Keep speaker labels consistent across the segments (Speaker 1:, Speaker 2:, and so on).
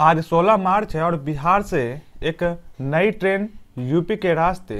Speaker 1: आज 16 मार्च है और बिहार से एक नई ट्रेन यूपी के रास्ते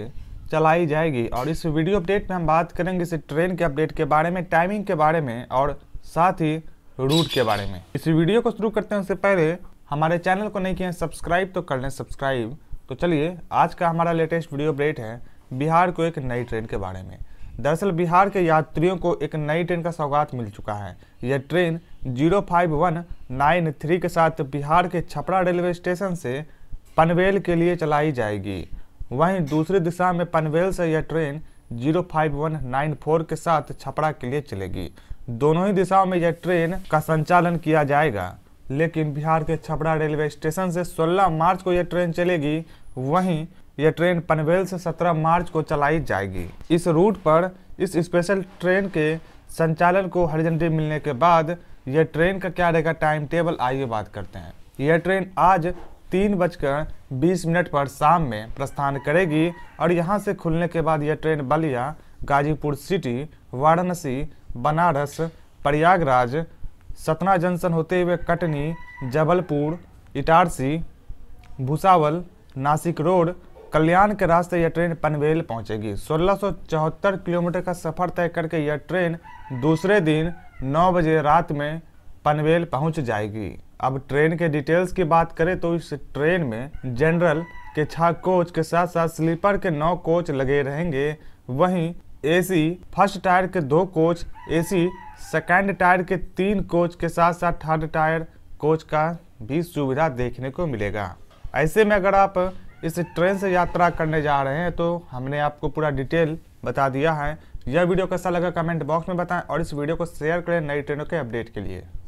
Speaker 1: चलाई जाएगी और इस वीडियो अपडेट में हम बात करेंगे इस ट्रेन के अपडेट के बारे में टाइमिंग के बारे में और साथ ही रूट के बारे में इस वीडियो को शुरू करते हैं उससे पहले हमारे चैनल को नहीं किए सब्सक्राइब तो कर लें सब्सक्राइब तो चलिए आज का हमारा लेटेस्ट वीडियो अपडेट है बिहार को एक नई ट्रेन के बारे में दरअसल बिहार के यात्रियों को एक नई ट्रेन का सौगात मिल चुका है यह train zero five one nine three के साथ बिहार के छपरा रेलवे स्टेशन से पनवेल के लिए चलाई जाएगी वहीं दूसरी दिशा में पनवेल से यह train zero five one nine four के साथ छपरा के लिए चलेगी दोनों ही दिशाओं में यह ट्रेन का संचालन किया जाएगा लेकिन बिहार के छपरा रेलवे स्टेशन से 16 मार्च को यह ट्रेन चलेगी वहीं यह ट्रेन पनवेल से 17 मार्च को चलाई जाएगी इस रूट पर इस स्पेशल ट्रेन के संचालन को हरी झंडी मिलने के बाद यह ट्रेन का क्या रहेगा टाइम टेबल आइए बात करते हैं यह ट्रेन आज तीन बजकर बीस मिनट पर शाम में प्रस्थान करेगी और यहाँ से खुलने के बाद यह train Ballia Ghazipur city Varanasi Banaras Prayagraj Satna junction होते हुए कटनी जबलपुर इटारसी भुसावल नासिक रोड कल्याण के रास्ते यह ट्रेन पनवेल पहुंचेगी सोलह किलोमीटर का सफर तय करके यह ट्रेन दूसरे दिन 9 बजे रात में पनवेल पहुंच जाएगी अब ट्रेन के डिटेल्स की बात करें तो इस ट्रेन में जनरल के छः कोच के साथ साथ स्लीपर के नौ कोच लगे रहेंगे वहीं एसी फर्स्ट टायर के दो कोच एसी सेकेंड टायर के तीन कोच के साथ साथ थर्ड टायर कोच का भी सुविधा देखने को मिलेगा ऐसे में अगर आप इस ट्रेन से यात्रा करने जा रहे हैं तो हमने आपको पूरा डिटेल बता दिया है यह वीडियो कैसा लगा कमेंट बॉक्स में बताएं और इस वीडियो को शेयर करें नई ट्रेनों के अपडेट के लिए